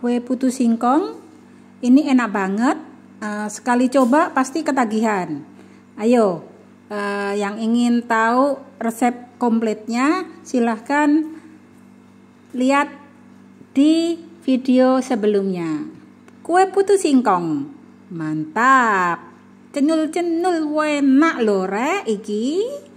kue putu singkong. Ini enak banget. Eh, sekali coba pasti ketagihan. Ayo, eh, yang ingin tahu resep komplitnya silahkan lihat di video sebelumnya. Kue putu singkong. Mantap. Cenul-cenul enak lho rek iki.